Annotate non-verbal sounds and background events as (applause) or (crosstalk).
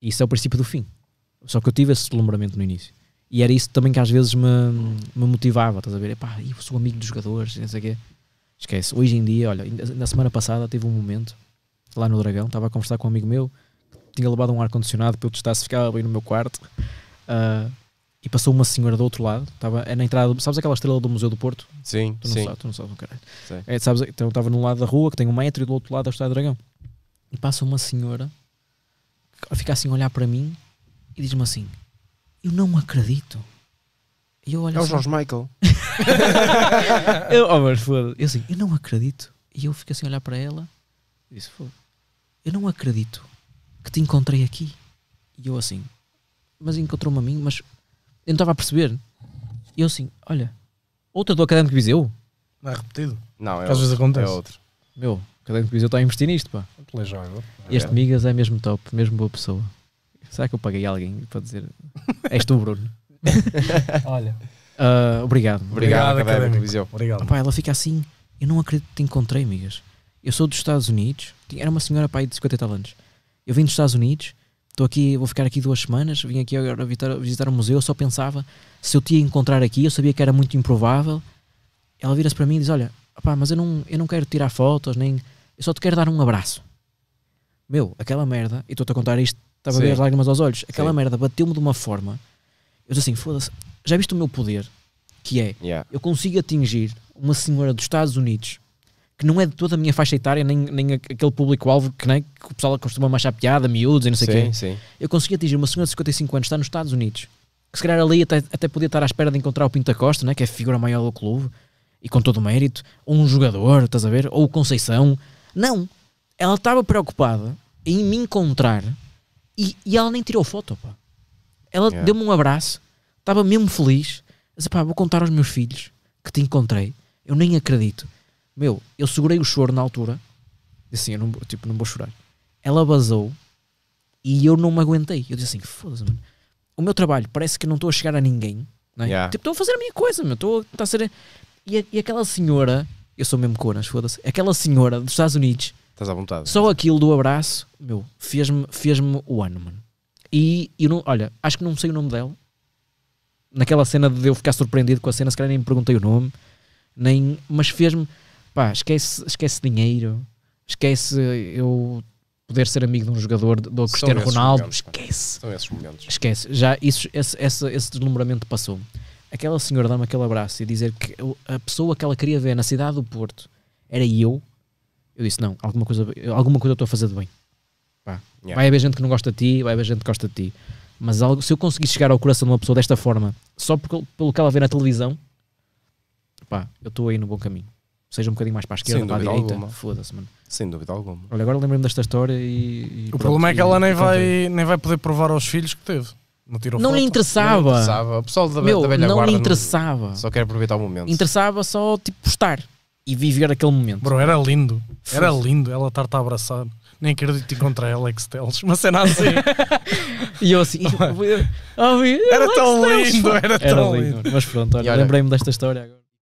Isso é o princípio do fim. Só que eu tive esse deslumbramento no início. E era isso também que às vezes me, me motivava, estás a ver? Epá, eu sou amigo dos jogadores, não sei o quê. Esquece. Hoje em dia, olha, na semana passada tive um momento lá no Dragão, estava a conversar com um amigo meu, tinha levado um ar-condicionado para eu testar se ficava bem no meu quarto. Uh, e passou uma senhora do outro lado, estava é na entrada, sabes aquela estrela do Museu do Porto? Sim, tu não sim. Sabes, tu não sabes, caralho. É, sabes, então estava num lado da rua que tem um metro e do outro lado está o Dragão. E passa uma senhora fica assim a olhar para mim e diz-me assim: Eu não acredito. E eu olho é o Jorge assim. Michael. (laughs) eu, oh, mas foda Eu assim, eu não acredito. E eu fico assim a olhar para ela e disse: foda Eu não acredito que te encontrei aqui. E eu assim, mas encontrou-me a mim, mas eu não estava a perceber. E eu assim, olha, outra do Académico Viseu. Não é repetido? Não, é Às vezes é acontece. É outro. Meu, Cada vez que eu estou a investir nisto, pá. Este Migas é mesmo top, mesmo boa pessoa. Será que eu paguei alguém para dizer és tu, Bruno? (laughs) Olha. Uh, obrigado. Obrigado, Académico Viseu. Obrigado. ela fica assim. Eu não acredito que te encontrei, Migas. Eu sou dos Estados Unidos. Era uma senhora pai de 50 e tal anos. Eu vim dos Estados Unidos. Estou aqui, vou ficar aqui duas semanas. Vim aqui agora visitar, visitar um museu. Eu só pensava se eu te ia encontrar aqui. Eu sabia que era muito improvável. Ela vira-se para mim e diz: Olha, opa, mas eu não, eu não quero tirar fotos, nem eu só te quero dar um abraço. Meu, aquela merda, e estou-te a contar isto, estava a ver as lágrimas aos olhos, aquela Sim. merda bateu-me de uma forma. Eu disse assim, foda-se, já viste o meu poder? Que é, yeah. eu consigo atingir uma senhora dos Estados Unidos que não é de toda a minha faixa etária, nem, nem aquele público-alvo que, né, que o pessoal costuma machar piada, miúdos e não sei o quê. Sim. Eu consegui atingir uma senhora de 55 anos, está nos Estados Unidos, que se calhar ali até, até podia estar à espera de encontrar o Pinta Costa, né, que é a figura maior do clube, e com todo o mérito, ou um jogador, estás a ver, ou o Conceição, não. Ela estava preocupada em me encontrar e, e ela nem tirou foto, pá. Ela yeah. deu-me um abraço, estava mesmo feliz. Disse, pá, vou contar aos meus filhos que te encontrei. Eu nem acredito. Meu, eu segurei o choro na altura. Assim, eu não, tipo, não vou chorar. Ela vazou e eu não me aguentei. Eu disse assim, foda-se, mano. O meu trabalho parece que não estou a chegar a ninguém. Não é? yeah. Tipo, estou a fazer a minha coisa, meu. Estou a, tá a ser... E, e aquela senhora eu sou mesmo conas, foda-se. Aquela senhora dos Estados Unidos. Estás à vontade. Só aquilo do abraço, meu, fez-me fez o ano, mano. E eu não, olha, acho que não sei o nome dela. Naquela cena de eu ficar surpreendido com a cena, se calhar nem me perguntei o nome, nem, mas fez-me, pá, esquece, esquece dinheiro, esquece eu poder ser amigo de um jogador do Cristiano Ronaldo, momentos, esquece. São esses momentos. Esquece. Já isso, esse, esse, esse deslumbramento passou aquela senhora dar-me aquele abraço e dizer que a pessoa que ela queria ver na cidade do Porto era eu, eu disse: não, alguma coisa, alguma coisa eu estou a fazer de bem. Pá. Yeah. Vai haver gente que não gosta de ti, vai haver gente que gosta de ti. Mas algo, se eu conseguir chegar ao coração de uma pessoa desta forma, só porque, pelo que ela vê na televisão, pá, eu estou aí no bom caminho. Seja um bocadinho mais para a esquerda, para a direita, foda-se, mano. Sem dúvida alguma. Olha, agora lembrei-me desta história e. e o pronto, problema é que ela nem vai, nem vai poder provar aos filhos que teve. Não, tirou não foto, lhe interessava. Não interessava. O pessoal da, Meu, da velha não lhe interessava. Não, só quer aproveitar o momento. Interessava só tipo estar e viver aquele momento. Bro, era lindo. Era lindo ela estar-te a abraçar. Nem acredito encontrar encontrei Alex Teles, uma cena assim. (laughs) e eu assim. É? era, tão lindo, era, era tão lindo. lindo. Mas pronto, lembrei-me desta história agora.